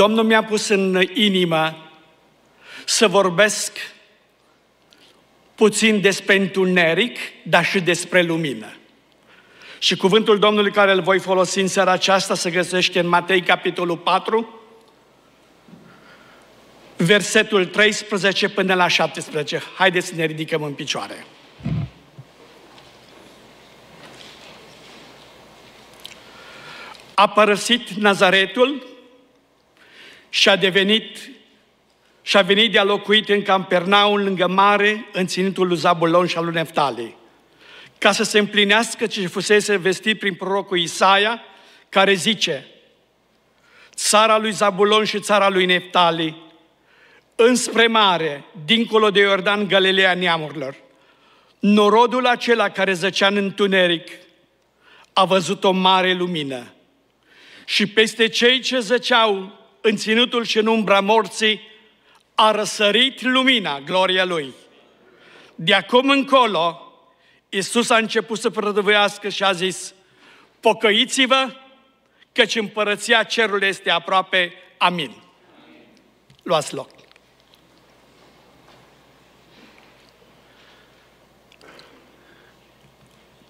Domnul mi-a pus în inimă să vorbesc puțin despre întuneric, dar și despre lumină. Și cuvântul Domnului care îl voi folosi în seara aceasta se găsește în Matei, capitolul 4, versetul 13 până la 17. Haideți să ne ridicăm în picioare. A părăsit Nazaretul și a devenit și a venit de a locuit în Campernaun lângă mare, în ținutul lui Zabulon și al lui Neftali, ca să se împlinească ce fusese vestit prin prorocul Isaia, care zice, țara lui Zabulon și țara lui Neftali, înspre mare, dincolo de Iordan, Galileea neamurilor. Norodul acela care zăcea în întuneric a văzut o mare lumină și peste cei ce zăceau în ținutul și în umbra morții, a răsărit lumina, gloria Lui. De acum încolo, Iisus a început să prădăvuiască și a zis, pocăiți-vă, căci împărăția cerului este aproape. Amin. Amin. Luați loc.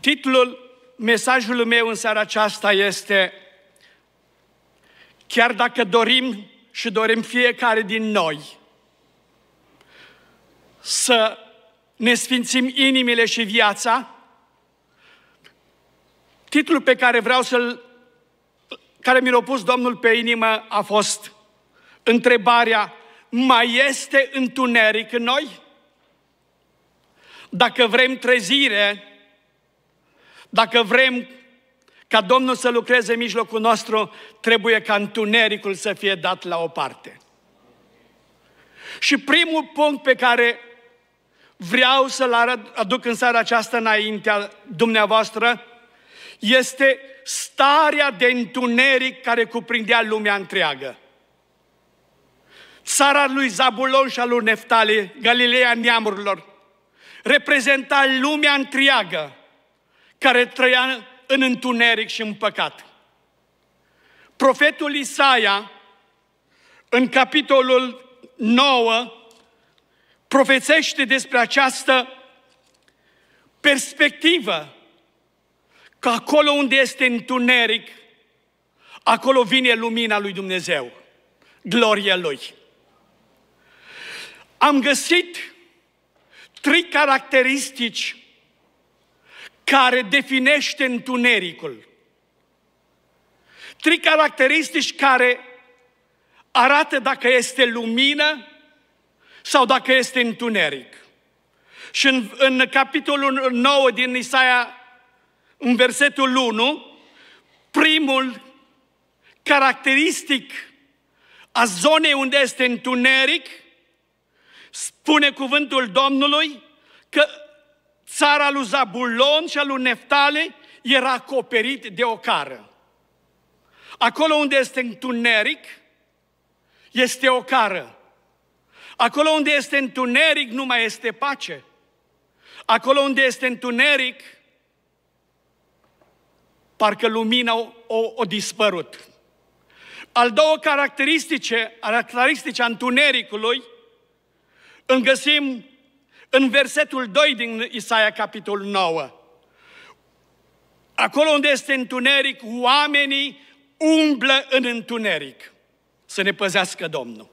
Titlul mesajului meu în seara aceasta este Chiar dacă dorim și dorim fiecare din noi să ne sfințim inimile și viața, titlul pe care vreau să-l, care mi l-a pus Domnul pe inimă a fost întrebarea, mai este întuneric în noi? Dacă vrem trezire, dacă vrem ca Domnul să lucreze în mijlocul nostru, trebuie ca întunericul să fie dat la o parte. Și primul punct pe care vreau să-l aduc în seara aceasta înaintea dumneavoastră este starea de întuneric care cuprindea lumea întreagă. Țara lui Zabulon și a lui Neftali, Galileea neamurilor, reprezenta lumea întreagă care trăia în întuneric și în păcat. Profetul Isaia, în capitolul 9, profețește despre această perspectivă că acolo unde este întuneric, acolo vine lumina lui Dumnezeu, gloria lui. Am găsit trei caracteristici care definește întunericul. Trei caracteristici care arată dacă este lumină sau dacă este întuneric. Și în, în capitolul 9 din Isaia, în versetul 1, primul caracteristic a zonei unde este întuneric, spune cuvântul Domnului că țara lui Zabulon și a lui Neftale era acoperit de o cară. Acolo unde este întuneric, este o cară. Acolo unde este întuneric, nu mai este pace. Acolo unde este întuneric, parcă lumina o, o, o dispărut. Al două caracteristice, caracteristice a întunericului, îl găsim în versetul 2 din Isaia, capitolul 9. Acolo unde este întuneric, oamenii umblă în întuneric. Să ne păzească Domnul.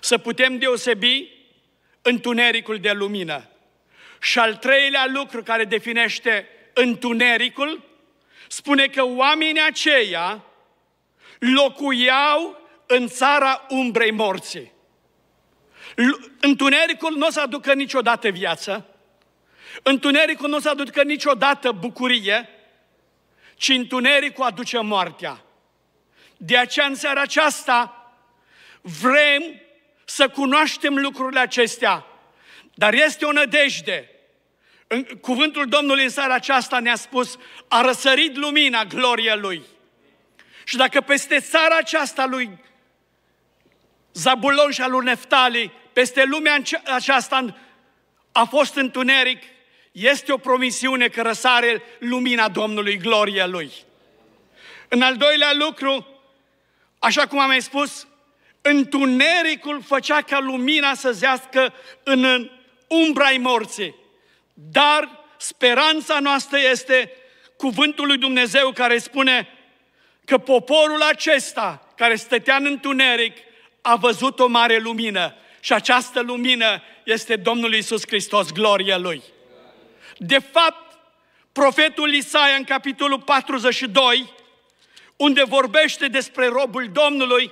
Să putem deosebi întunericul de lumină. Și al treilea lucru care definește întunericul, spune că oamenii aceia locuiau în țara umbrei morții. Întunericul nu o să aducă niciodată viață, întunericul nu o să aducă niciodată bucurie, ci întunericul aduce moartea. De aceea în seara aceasta vrem să cunoaștem lucrurile acestea, dar este o nădejde. În cuvântul Domnului în seara aceasta ne-a spus, a răsărit lumina, gloria Lui. Și dacă peste țara aceasta lui Zabulon și al lui Neftali peste lumea aceasta a fost întuneric, este o promisiune că răsare lumina Domnului, gloria Lui. În al doilea lucru, așa cum am mai spus, întunericul făcea ca lumina să zească în umbra morții. Dar speranța noastră este cuvântul lui Dumnezeu care spune că poporul acesta care stătea în întuneric a văzut o mare lumină. Și această lumină este Domnul Isus Hristos, gloria Lui. De fapt, profetul Isaia în capitolul 42, unde vorbește despre robul Domnului,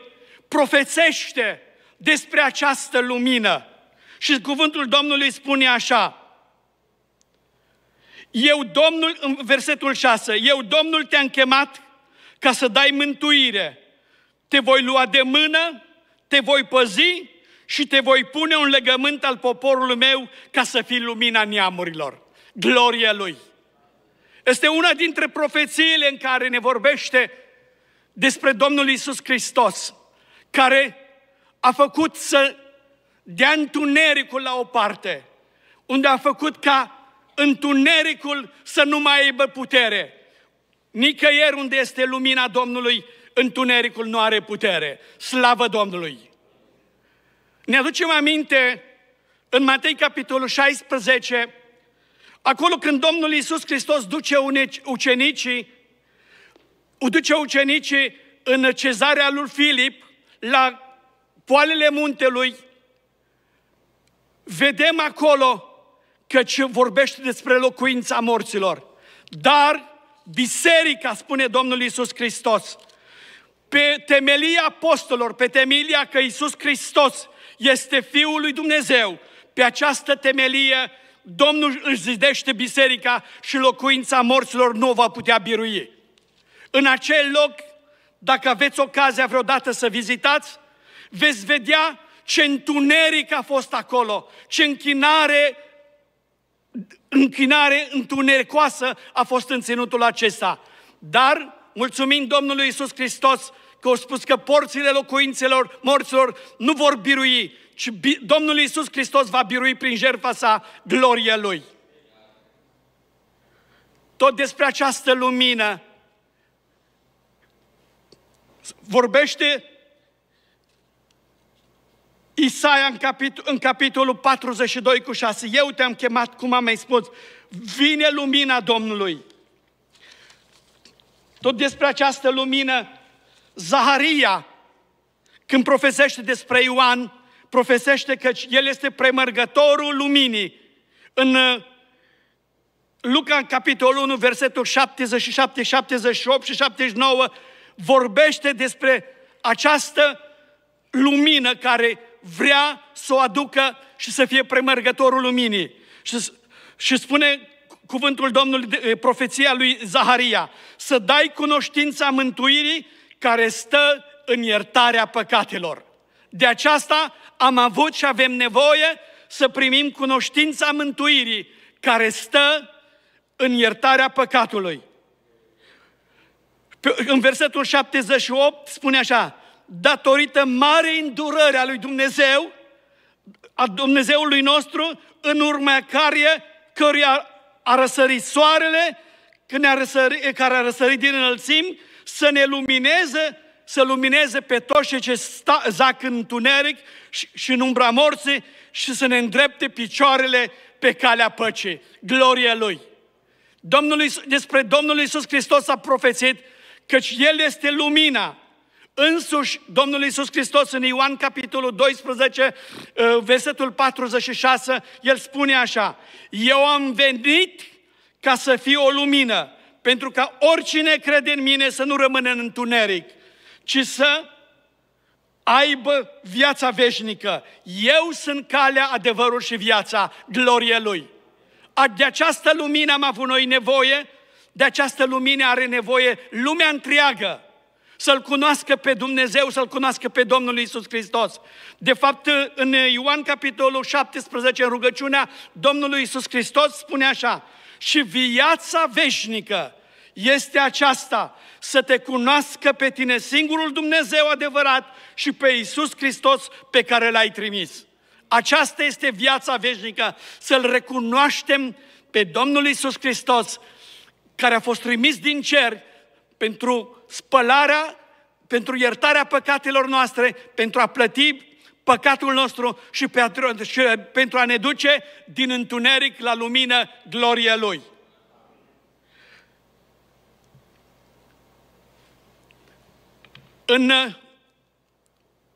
profețește despre această lumină. Și cuvântul Domnului spune așa, eu, Domnul, în versetul 6, eu, Domnul, te-am chemat ca să dai mântuire. Te voi lua de mână, te voi păzi și te voi pune un legământ al poporului meu ca să fii lumina neamurilor. Gloria Lui! Este una dintre profețiile în care ne vorbește despre Domnul Isus Hristos, care a făcut să dea întunericul la o parte, unde a făcut ca întunericul să nu mai aibă putere. Nicăieri unde este lumina Domnului, întunericul nu are putere. Slavă Domnului! Ne aducem aminte în Matei capitolul 16, acolo când Domnul Iisus Hristos duce ucenicii, duce ucenicii în cezarea lui Filip, la poalele muntelui, vedem acolo că ce vorbește despre locuința morților. Dar biserica, spune Domnul Iisus Hristos, pe temelia apostolilor, pe temelia că Iisus Hristos este Fiul lui Dumnezeu. Pe această temelie Domnul își zidește biserica și locuința morților nu va putea birui. În acel loc, dacă aveți ocazia vreodată să vizitați, veți vedea ce întuneric a fost acolo, ce închinare, închinare întunericoasă a fost în ținutul acesta. Dar, mulțumim Domnului Isus Hristos, că au spus că porțile locuințelor morților nu vor birui, ci Domnul Iisus Hristos va birui prin jertfa sa gloria Lui. Tot despre această lumină vorbește Isaia în, capit- în capitolul 42 cu 6. Eu te-am chemat, cum am mai spus, vine lumina Domnului. Tot despre această lumină Zaharia, când profesește despre Ioan, profesește că el este premărgătorul luminii. În uh, Luca, în capitolul 1, versetul 77, 78 și 79, vorbește despre această lumină care vrea să o aducă și să fie premărgătorul luminii. Și, și spune cuvântul Domnului, eh, profeția lui Zaharia, să dai cunoștința mântuirii care stă în iertarea păcatelor. De aceasta am avut și avem nevoie să primim cunoștința mântuirii care stă în iertarea păcatului. În versetul 78 spune așa, datorită marei îndurări a lui Dumnezeu, a Dumnezeului nostru, în urma care, căruia a răsărit soarele, când a răsărit, care a răsărit din înălțimi să ne lumineze, să lumineze pe toți cei ce sta, zac în tuneric și, și în umbra morții și să ne îndrepte picioarele pe calea păcii. Gloria Lui! Domnul, despre Domnul Iisus Hristos a profețit căci El este lumina. Însuși Domnul Iisus Hristos în Ioan capitolul 12, ă, versetul 46, El spune așa, Eu am venit ca să fiu o lumină pentru ca oricine crede în mine să nu rămână în întuneric, ci să aibă viața veșnică. Eu sunt calea, adevărul și viața, glorie Lui. De această lumină am avut noi nevoie, de această lumină are nevoie lumea întreagă să-L cunoască pe Dumnezeu, să-L cunoască pe Domnul Isus Hristos. De fapt, în Ioan capitolul 17, în rugăciunea Domnului Isus Hristos, spune așa, și viața veșnică este aceasta, să te cunoască pe tine singurul Dumnezeu adevărat și pe Iisus Hristos pe care l-ai trimis. Aceasta este viața veșnică, să-L recunoaștem pe Domnul Iisus Hristos, care a fost trimis din cer pentru spălarea, pentru iertarea păcatelor noastre, pentru a plăti păcatul nostru și, pentru a ne duce din întuneric la lumină glorie Lui. În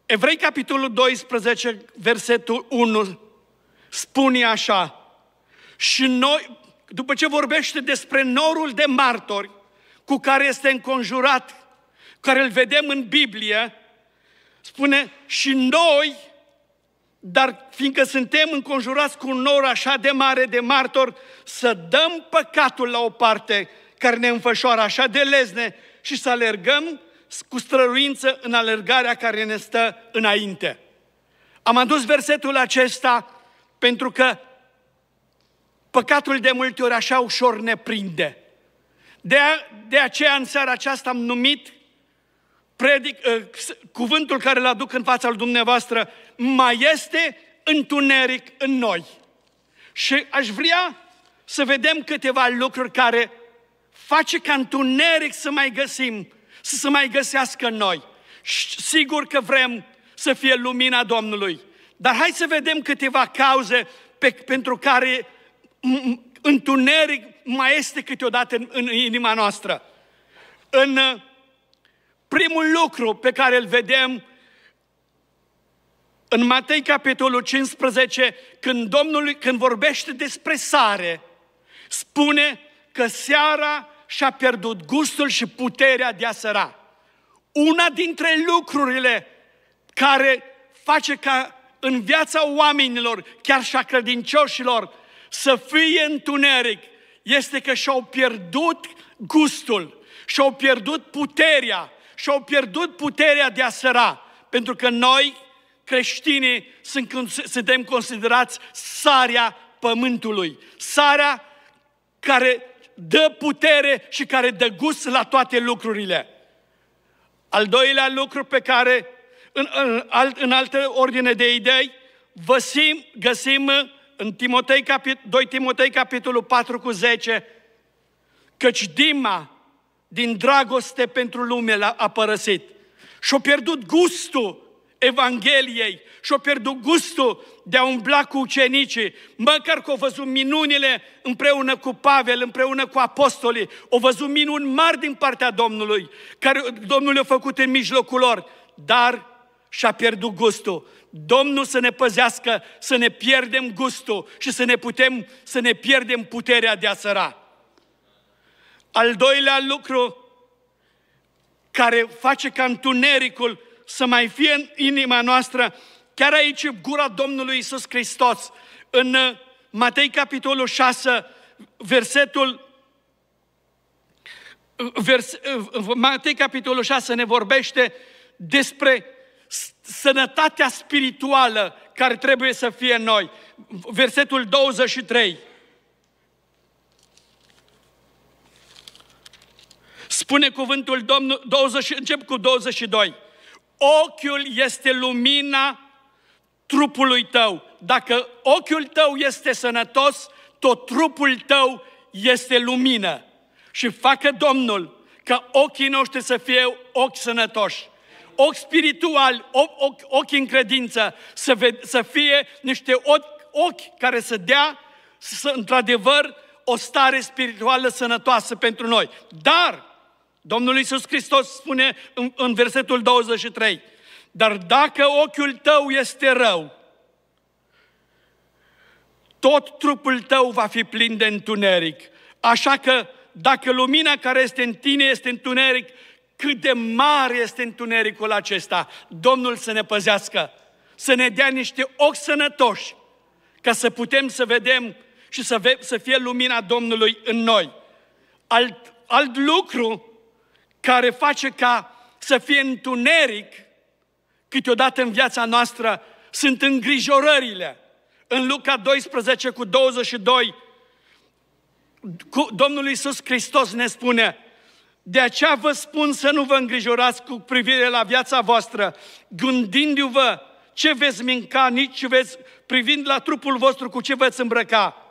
Evrei, capitolul 12, versetul 1, spune așa, și noi, după ce vorbește despre norul de martori cu care este înconjurat, care îl vedem în Biblie, spune și noi, dar fiindcă suntem înconjurați cu un nor așa de mare de martor, să dăm păcatul la o parte care ne înfășoară așa de lezne și să alergăm cu străluință în alergarea care ne stă înainte. Am adus versetul acesta pentru că păcatul de multe ori așa ușor ne prinde. De, a, de aceea în seara aceasta am numit predic, uh, cuvântul care îl aduc în fața lui dumneavoastră mai este întuneric în noi. Și aș vrea să vedem câteva lucruri care face ca întuneric să mai găsim, să se mai găsească în noi. Și sigur că vrem să fie lumina Domnului. Dar hai să vedem câteva cauze pe, pentru care întuneric mai este câteodată în, în inima noastră. În uh, Primul lucru pe care îl vedem în Matei capitolul 15, când Domnul, când vorbește despre sare, spune că seara și-a pierdut gustul și puterea de a săra. Una dintre lucrurile care face ca în viața oamenilor, chiar și a credincioșilor, să fie întuneric, este că și-au pierdut gustul, și-au pierdut puterea, și-au pierdut puterea de a săra, pentru că noi, creștinii, suntem considerați sarea pământului, sarea care dă putere și care dă gust la toate lucrurile. Al doilea lucru pe care, în, în, alt, în altă ordine de idei, sim, găsim în Timotei, 2 Timotei, capitolul 4 cu 10, căci Dima, din dragoste pentru lume a părăsit. Și-a pierdut gustul Evangheliei și-a pierdut gustul de a umbla cu ucenicii, măcar că au văzut minunile împreună cu Pavel, împreună cu apostolii, au văzut minuni mari din partea Domnului, care Domnul le-a făcut în mijlocul lor, dar și-a pierdut gustul. Domnul să ne păzească, să ne pierdem gustul și să ne putem, să ne pierdem puterea de a săra. Al doilea lucru care face ca întunericul să mai fie în inima noastră, chiar aici gura Domnului Isus Hristos, în uh, Matei capitolul 6, versetul vers, uh, Matei capitolul 6 ne vorbește despre sănătatea spirituală care trebuie să fie în noi. Versetul 23. Spune cuvântul Domnul, 20, încep cu 22. Ochiul este lumina trupului tău. Dacă ochiul tău este sănătos, tot trupul tău este lumină. Și facă Domnul ca ochii noștri să fie ochi sănătoși ochi spiritual, ochi, ochi în credință, să, ve- să fie niște ochi, ochi care să dea, să, într-adevăr, o stare spirituală sănătoasă pentru noi. Dar Domnul Iisus Hristos spune în, în versetul 23, dar dacă ochiul tău este rău, tot trupul tău va fi plin de întuneric. Așa că dacă lumina care este în tine este întuneric, cât de mare este întunericul acesta. Domnul să ne păzească, să ne dea niște ochi sănătoși, ca să putem să vedem și să, ve- să fie lumina Domnului în noi. Alt, alt lucru care face ca să fie întuneric câteodată în viața noastră sunt îngrijorările. În Luca 12 cu 22, Domnul Iisus Hristos ne spune, de aceea vă spun să nu vă îngrijorați cu privire la viața voastră, gândindu-vă ce veți mânca, nici veți, privind la trupul vostru cu ce veți îmbrăca.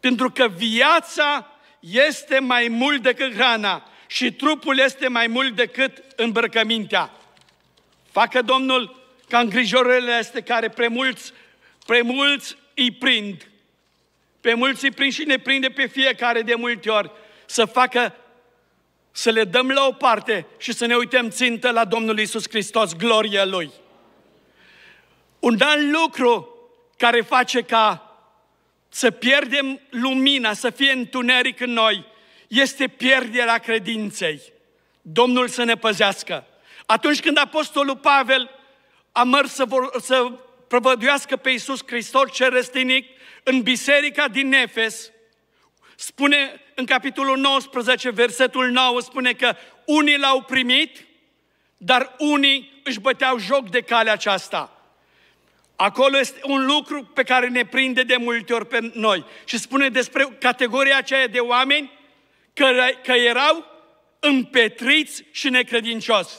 Pentru că viața este mai mult decât hrana și trupul este mai mult decât îmbrăcămintea. Facă Domnul ca îngrijorările astea care pre-mults, pre mulți îi prind. Pe mulți îi prind și ne prinde pe fiecare de multe ori să facă să le dăm la o parte și să ne uităm țintă la Domnul Isus Hristos, gloria Lui. Un alt lucru care face ca să pierdem lumina, să fie întuneric în noi, este pierderea credinței. Domnul să ne păzească. Atunci când Apostolul Pavel a mers să, vor, să prăvăduiască pe Iisus Hristos cel răstinic în biserica din Nefes spune în capitolul 19, versetul 9, spune că unii l-au primit, dar unii își băteau joc de calea aceasta. Acolo este un lucru pe care ne prinde de multe ori pe noi și spune despre categoria aceea de oameni că, că erau împetriți și necredincioși.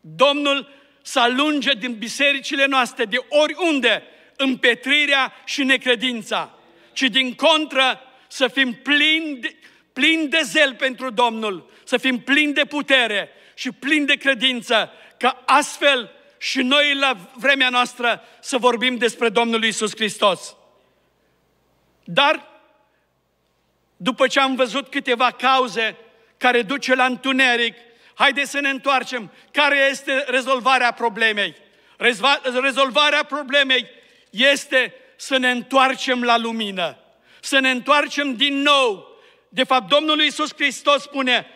Domnul să alunge din bisericile noastre, de oriunde, împetrirea și necredința, ci din contră să fim plini de, plini de zel pentru Domnul, să fim plini de putere și plini de credință, că astfel și noi la vremea noastră să vorbim despre Domnul Isus Hristos. Dar după ce am văzut câteva cauze care duce la întuneric, haideți să ne întoarcem. Care este rezolvarea problemei? Rezolvarea problemei este să ne întoarcem la lumină, să ne întoarcem din nou. De fapt, Domnul Iisus Hristos spune,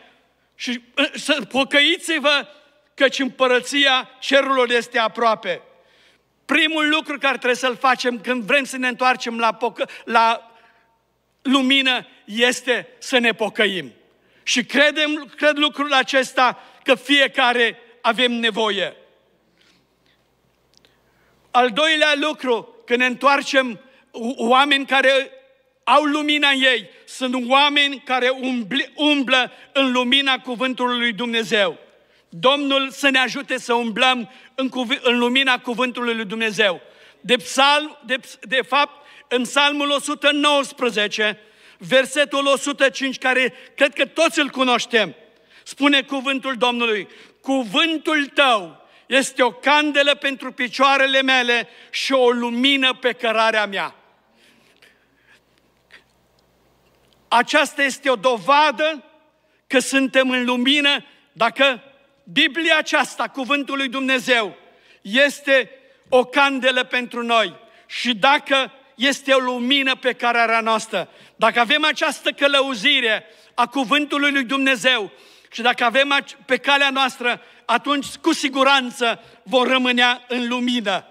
și să pocăiți-vă căci împărăția cerurilor este aproape. Primul lucru care trebuie să-l facem când vrem să ne întoarcem la, pocă, la lumină este să ne pocăim. Și credem, cred lucrul acesta că fiecare avem nevoie. Al doilea lucru, când ne întoarcem, oameni care au lumina în ei, sunt oameni care umbli, umblă în lumina cuvântului lui Dumnezeu. Domnul să ne ajute să umblăm în, cuv- în lumina cuvântului lui Dumnezeu. De, psalm, de, de fapt, în Psalmul 119, versetul 105, care cred că toți îl cunoaștem, spune cuvântul Domnului, cuvântul tău este o candelă pentru picioarele mele și o lumină pe cărarea mea. Aceasta este o dovadă că suntem în lumină dacă Biblia aceasta, cuvântul lui Dumnezeu, este o candelă pentru noi și dacă este o lumină pe care are a noastră. Dacă avem această călăuzire a cuvântului lui Dumnezeu și dacă avem pe calea noastră, atunci cu siguranță vor rămânea în lumină.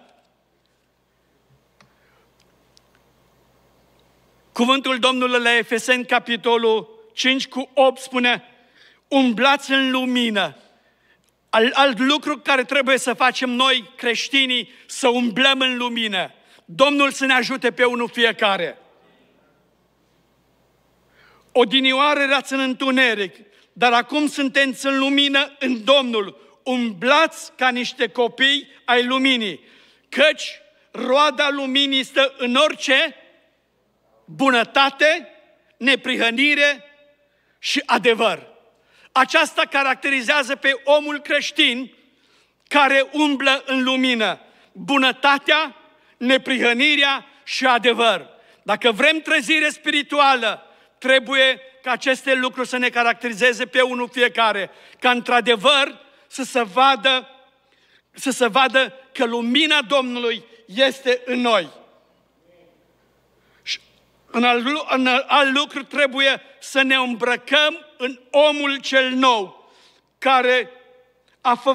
Cuvântul Domnului la Efesen, capitolul 5 cu 8, spune Umblați în lumină. Al alt lucru care trebuie să facem noi creștinii, să umblăm în lumină. Domnul să ne ajute pe unul fiecare. Odinioară erați în întuneric, dar acum sunteți în lumină în Domnul. Umblați ca niște copii ai luminii, căci roada luminii stă în orice bunătate, neprihănire și adevăr. Aceasta caracterizează pe omul creștin care umblă în lumină. Bunătatea, neprihănirea și adevăr. Dacă vrem trezire spirituală, trebuie ca aceste lucruri să ne caracterizeze pe unul fiecare, ca într-adevăr să se vadă, să se vadă că lumina Domnului este în noi. Și în alt, în alt lucru trebuie să ne îmbrăcăm în omul cel nou, care a, fă,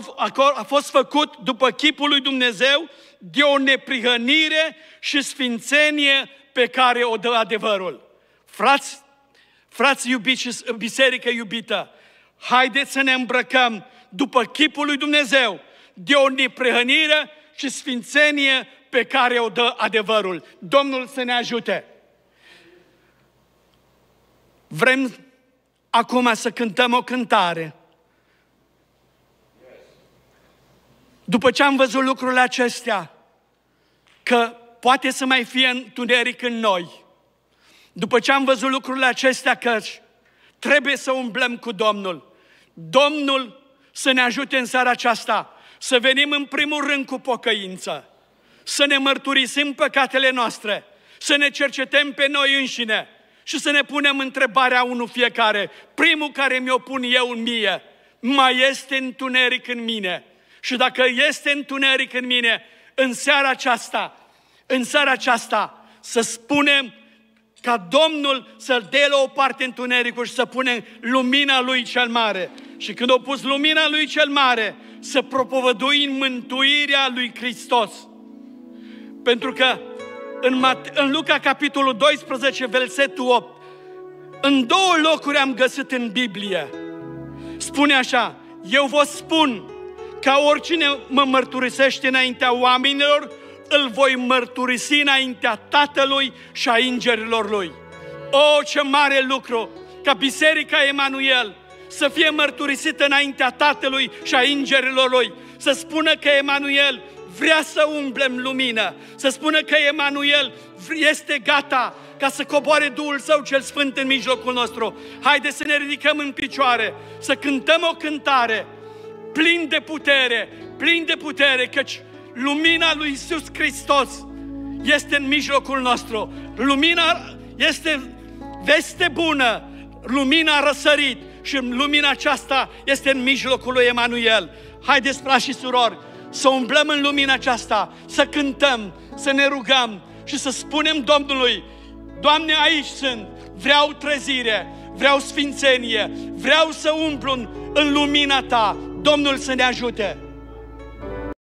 a fost făcut după chipul lui Dumnezeu de o neprihănire și sfințenie pe care o dă adevărul. Frați, frați iubiți și biserică iubită, haideți să ne îmbrăcăm după chipul lui Dumnezeu de o neprihănire și sfințenie pe care o dă adevărul. Domnul să ne ajute! Vrem acum să cântăm o cântare După ce am văzut lucrurile acestea, că poate să mai fie întuneric în noi, după ce am văzut lucrurile acestea, că trebuie să umblăm cu Domnul. Domnul să ne ajute în seara aceasta să venim în primul rând cu pocăință, să ne mărturisim păcatele noastre, să ne cercetăm pe noi înșine și să ne punem întrebarea unul fiecare. Primul care mi-o pun eu în mie, mai este întuneric în mine – și dacă este întuneric în mine, în seara aceasta, în seara aceasta, să spunem ca Domnul să-l dea la o parte întunericul și să punem lumina lui cel mare. Și când au pus lumina lui cel mare, să propovăduim mântuirea lui Hristos. Pentru că în, Mate- în Luca capitolul 12, versetul 8, în două locuri am găsit în Biblie. Spune așa, eu vă spun ca oricine mă mărturisește înaintea oamenilor, îl voi mărturisi înaintea Tatălui și a îngerilor Lui. O, ce mare lucru! Ca Biserica Emanuel să fie mărturisită înaintea Tatălui și a îngerilor Lui, să spună că Emanuel vrea să umblem lumină, să spună că Emanuel este gata ca să coboare Duhul Său cel Sfânt în mijlocul nostru. Haide să ne ridicăm în picioare, să cântăm o cântare, plin de putere, plin de putere, căci lumina lui Isus Hristos este în mijlocul nostru. Lumina este veste bună, lumina a răsărit și lumina aceasta este în mijlocul lui Emanuel. Haideți, frați și surori, să umblăm în lumina aceasta, să cântăm, să ne rugăm și să spunem Domnului, Doamne, aici sunt, vreau trezire, vreau sfințenie, vreau să umplu în, lumina Ta, Domnul să ne ajute!